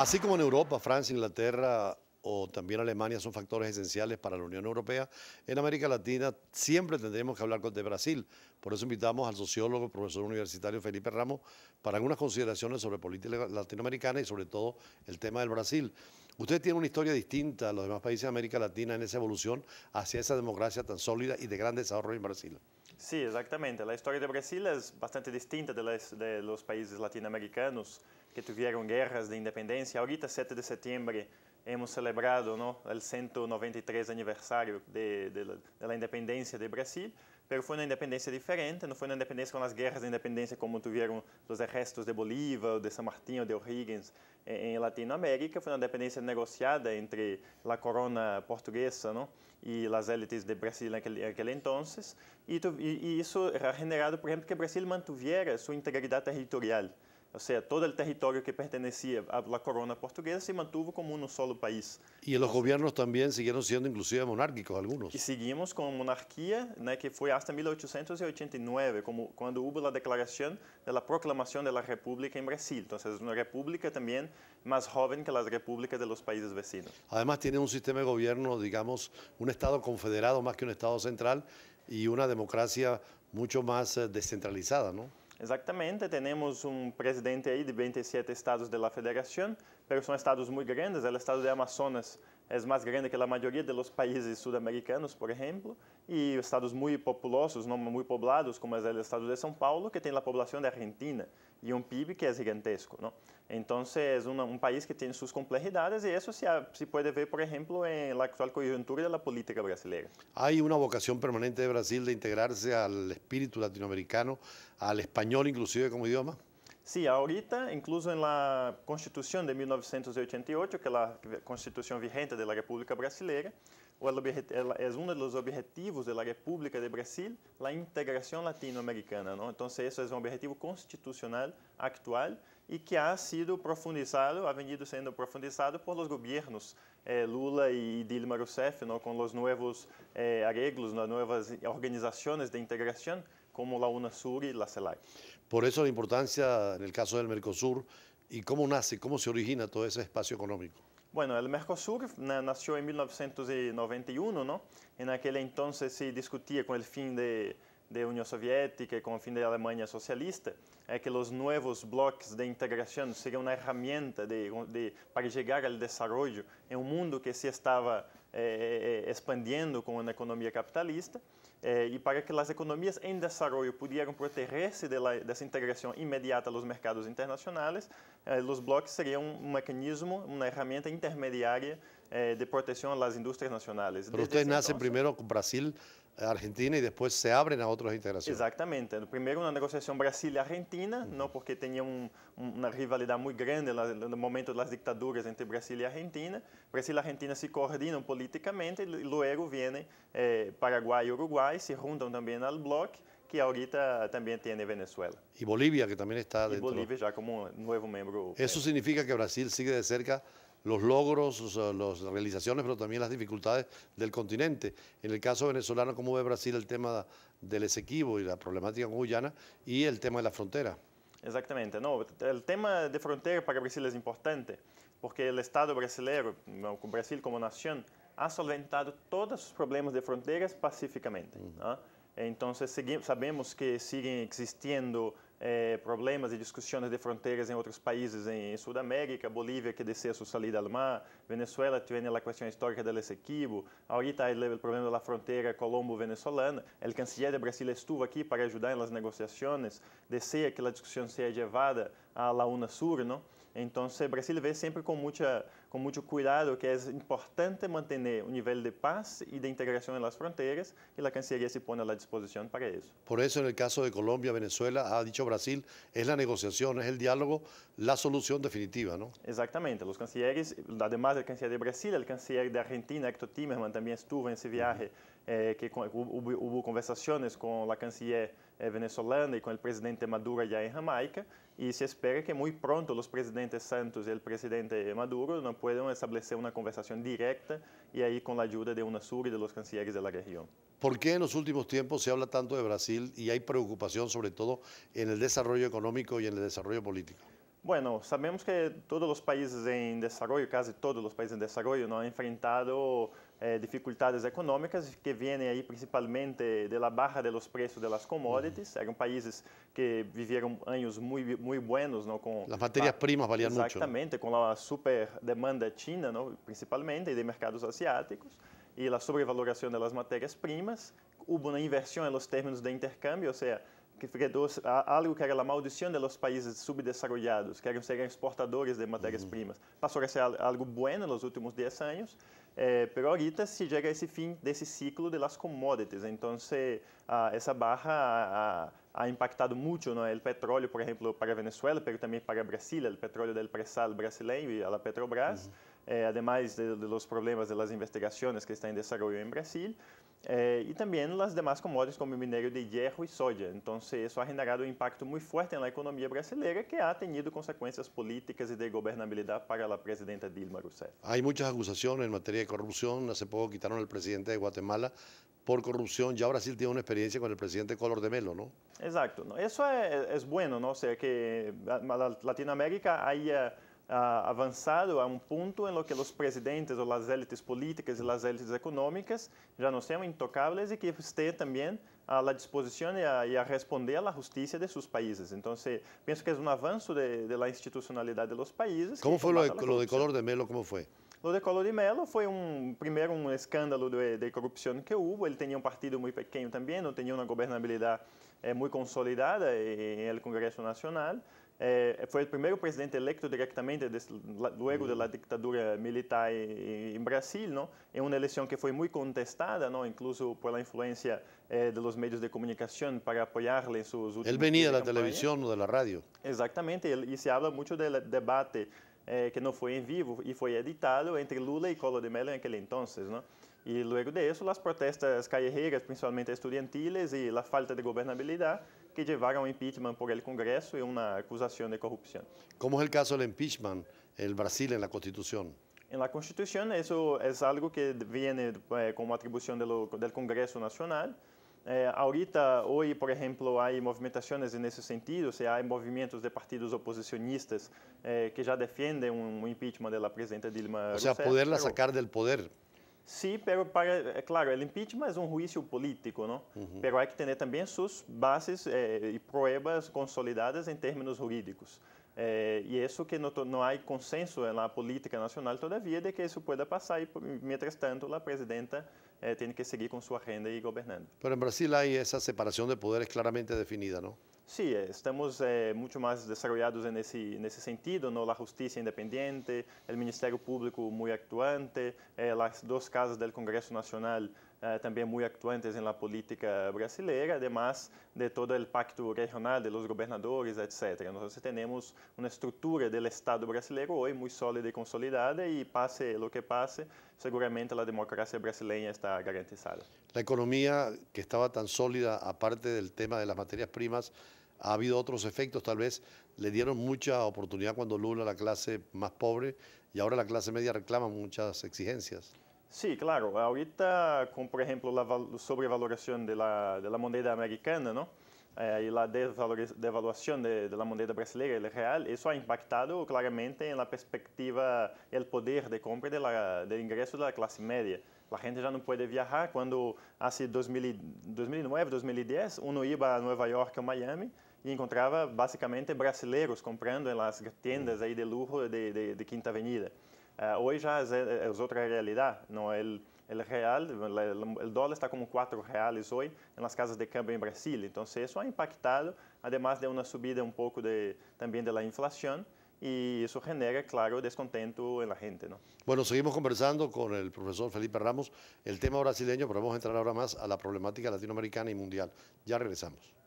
Así como en Europa, Francia, Inglaterra o también Alemania son factores esenciales para la Unión Europea, en América Latina siempre tendremos que hablar de Brasil. Por eso invitamos al sociólogo, profesor universitario Felipe Ramos, para algunas consideraciones sobre política latinoamericana y sobre todo el tema del Brasil. Usted tiene una historia distinta a los demás países de América Latina en esa evolución hacia esa democracia tan sólida y de gran desarrollo en Brasil. Sí, exatamente. A história do Brasil é bastante distinta dos países latino-americanos que tiveram guerras de independência. Ahorita, 7 de setembro, hemos celebrado o el 193 aniversario de, de, la, de la Brasil pero foi na independência diferente, não foi na independência com as guerras de independência como tiveram os restos de Bolívar, de San Martín, de O'Higgins em, eh, Latinoamérica, foi na independência negociada entre a corona portuguesa não? e as élites de Brasil naquele, naquele entonces, e, e, isso era generado, por exemplo, que Brasil mantivera sua integridade territorial. O sea, todo el territorio que pertenecía a la corona portuguesa se mantuvo como un um solo país. Y los gobiernos también siguieron siendo inclusive monárquicos algunos. E y seguimos con monarquía, que fue hasta 1889, como cuando hubo la declaración de la proclamación de la República en em Brasil. Entonces, una república también más joven que las repúblicas de los países vecinos. Además, tiene un sistema de gobierno, digamos, un Estado confederado más que un Estado central y una democracia mucho más eh, descentralizada, ¿no? Exatamente, temos um presidente aí de 27 estados da federação. mas são estados muito grandes, o estado de Amazonas es más grande que la mayoría de los países sudamericanos, por ejemplo, y estados muy populosos, no muy poblados, como es el estado de São Paulo, que tiene la población de Argentina y un PIB que es gigantesco. Entonces, es un país que tiene sus complejidades y eso se, se, puede ver, por ejemplo, en la actual coyuntura de la política brasileña. Hay una vocación permanente de Brasil de integrarse al espíritu latinoamericano, al español inclusive como idioma. Sim, ahorita, incluso na Constituição de 1988, que é a Constituição vigente da República Brasileira, é um dos objetivos da República de Brasil a integração latino-americana. Então, esse é um objetivo constitucional actual e que ha sido profundizado, ha venido sendo profundizado por os governos eh, Lula e Dilma Rousseff, não, com os novos eh, arreglos, as novas organizações de integração como la UNASUR y la CELAC. Por eso la importancia en el caso del Mercosur y cómo nace, cómo se origina todo ese espacio económico. Bueno, el Mercosur nació en 1991, ¿no? En aquel entonces se discutía con el fin de, de Unión Soviética y con el fin de Alemania socialista, que los nuevos bloques de integración serían una herramienta de, para llegar al desarrollo en un mundo que se estaba eh, eh, eh, expandiendo con una economía capitalista. Eh, e para que as economias em desenvolvimento pudessem proteger-se de dessa integração imediata aos mercados internacionais, eh, os blocos seriam um mecanismo, uma ferramenta intermediária eh, de proteção às indústrias nacionais. Vocês nascem primeiro com o Brasil Argentina y después se abren a otras integraciones. Exactamente. Primero una negociación Brasil-Argentina, ¿no? porque tenía una rivalidad muy grande en el momento de las dictaduras entre Brasil y Argentina. Brasil y Argentina se coordinan políticamente y luego vienen eh, Paraguay y Uruguay, se juntan también al bloque que ahorita también tiene Venezuela. Y Bolivia, que también está dentro. Y Bolivia ya como nuevo miembro. Eso significa que Brasil sigue de cerca los logros, las realizaciones, pero también las dificultades del continente. En el caso venezolano, ¿cómo ve Brasil el tema del Esequibo y la problemática con Guyana y el tema de la frontera? Exactamente, no, el tema de frontera para Brasil es importante porque el Estado brasileño, Brasil como nación, ha solventado todos sus problemas de fronteras pacíficamente. ¿ah? Entonces sabemos que siguen existiendo É, problemas e discussões de fronteiras em outros países em, em Sudamérica, Bolívia que desceu sua salida mar. Venezuela tiene la cuestión histórica del Esequibo, ahorita hay el problema de la frontera colombo-venezolana. El canciller de Brasil estuvo aquí para ayudar en las negociaciones, desea que la discusión sea llevada a la UNASUR, ¿no? Entonces, Brasil ve siempre con, mucha, con mucho cuidado que es importante mantener un nivel de paz y de integración en las fronteras y la Cancillería se pone a la disposición para eso. Por eso, en el caso de Colombia, Venezuela, ha dicho Brasil, es la negociación, es el diálogo, la solución definitiva, ¿no? Exactamente. Los cancilleres, además de el canciller de Brasil, el canciller de Argentina, Héctor Timerman, también estuvo en ese viaje, eh, que hubo, conversaciones con la canciller eh, venezolana y con el presidente Maduro ya en Jamaica, y se espera que muy pronto los presidentes Santos y el presidente Maduro no puedan establecer una conversación directa y ahí con la ayuda de UNASUR y de los cancilleres de la región. ¿Por qué en los últimos tiempos se habla tanto de Brasil y hay preocupación sobre todo en el desarrollo económico y en el desarrollo político? Bueno, sabemos que todos os países em desenvolvimento, quase todos os países em desenvolvimento, enfrentaram enfrentado eh, dificuldades econômicas que vêm aí principalmente da barra dos preços das commodities. Uhum. Eram países que viveram anos muito muito buenos, não com as matérias-primas ah, valiam muito. Exatamente, com a super demanda china, não, principalmente de mercados asiáticos e a sobrevaloração das matérias-primas. Houve uma inversão nos termos de intercâmbio, ou seja, que fredou algo que era a maldição de los países subdesarrollados, que eram ser exportadores de matérias-primas. Uhum. Passou a ser algo bueno nos últimos 10 anos, eh, pero ahorita se chega a esse fim desse ciclo de las commodities. Então, ah, essa barra ha, impactado muito no petróleo, por exemplo, para a Venezuela, mas também para Brasília, o petróleo do pré-sal brasileiro e a Petrobras. Uhum. Eh, además de, de los problemas de las investigaciones que están en desarrollo en Brasil. Eh, y también las demás commodities como el minero de hierro y soya. Entonces, eso ha generado un impacto muy fuerte en la economía brasileña que ha tenido consecuencias políticas y de gobernabilidad para la presidenta Dilma Rousseff. Hay muchas acusaciones en materia de corrupción. Hace poco quitaron al presidente de Guatemala por corrupción. Ya Brasil tiene una experiencia con el presidente Color de Melo, ¿no? Exacto. Eso es, bueno, ¿no? O sea, que Latinoamérica haya avançado a um ponto em que os presidentes ou as élites políticas e as élites econômicas já não sejam intocáveis e que estejam também à disposição e a, e a responder à justiça de seus países. Então, penso que é um avanço da institucionalidade dos países. Como foi o de Color de Melo? Como foi? O de color de Melo foi um primeiro um escândalo de, de corrupção que houve. Ele tinha um partido muito pequeno também, não tinha uma governabilidade é, muito consolidada eh, em, em Congresso Nacional. Eh, fue el primer presidente electo directamente luego de la mm. dictadura militar en Brasil, ¿no? En una elección que fue muy contestada, Incluso por la influencia eh, de los medios de comunicación para apoyarle en sus... Él venía de la televisión o de la radio. Exactamente, y se habla mucho del debate eh, que no fue en vivo y fue editado entre Lula y Colo de Mello en aquel entonces, ¿no? Y luego de eso, las protestas callejeras, principalmente estudiantiles, y la falta de gobernabilidad que llevaron a impeachment por el Congreso y una acusación de corrupción. ¿Cómo es el caso del impeachment en Brasil en la Constitución? En la Constitución eso es algo que viene eh, como atribución del Congreso Nacional. Eh, ahorita, hoy, por ejemplo, hay movimentaciones en ese sentido, o sea, hay movimientos de partidos oposicionistas eh, que ya defienden un impeachment de la presidenta Dilma Rousseff. O sea, poderla sacar del poder. Sí, pero para, eh, claro, el impeachment es un juicio político, ¿no? Uh -huh. Pero hay que tener también sus bases eh, y pruebas consolidadas en términos jurídicos. Eh, y eso que no, no, hay consenso en la política nacional todavía de que eso pueda pasar y mientras tanto la presidenta eh, tiene que seguir con su agenda y gobernando. Pero en Brasil hay esa separación de poderes claramente definida, ¿no? Sí, eh, estamos eh, mucho más desarrollados en ese, en ese, sentido, ¿no? La justicia independiente, el Ministerio Público muy actuante, eh, las dos casas del Congreso Nacional Eh, también muy actuantes en la política brasileña, además de todo el pacto regional de los gobernadores, etc. Nosotros tenemos una estructura del Estado brasileño hoy muy sólida y consolidada y pase lo que pase, seguramente la democracia brasileña está garantizada. La economía que estaba tan sólida, aparte del tema de las materias primas, ha habido otros efectos, tal vez le dieron mucha oportunidad cuando Lula la clase más pobre y ahora la clase media reclama muchas exigencias. Sí, claro. Ahorita, como por ejemplo, la sobrevaloración de la, de la moneda americana, ¿no? Eh, y la devaluación de, de, la moneda brasileña, el real, eso ha impactado claramente en la perspectiva, el poder de compra de la, del ingreso de la clase media. La gente já não pode viajar. Quando, hace 2000, 2009, 2010, uno iba a Nova York ou Miami e encontrava basicamente brasileiros comprando nas tendas aí de luxo de, de, de Quinta Avenida. Eh, hoy ya eh, es, otra realidad, ¿no? El, real, el, dólar está como 4 reales hoy en las casas de cambio en Brasil, entonces eso ha impactado, además de una subida un poco de, también de la inflación, y eso genera, claro, descontento en la gente. ¿no? Bueno, seguimos conversando con el profesor Felipe Ramos, el tema brasileño, pero vamos a entrar ahora más a la problemática latinoamericana y mundial. Ya regresamos.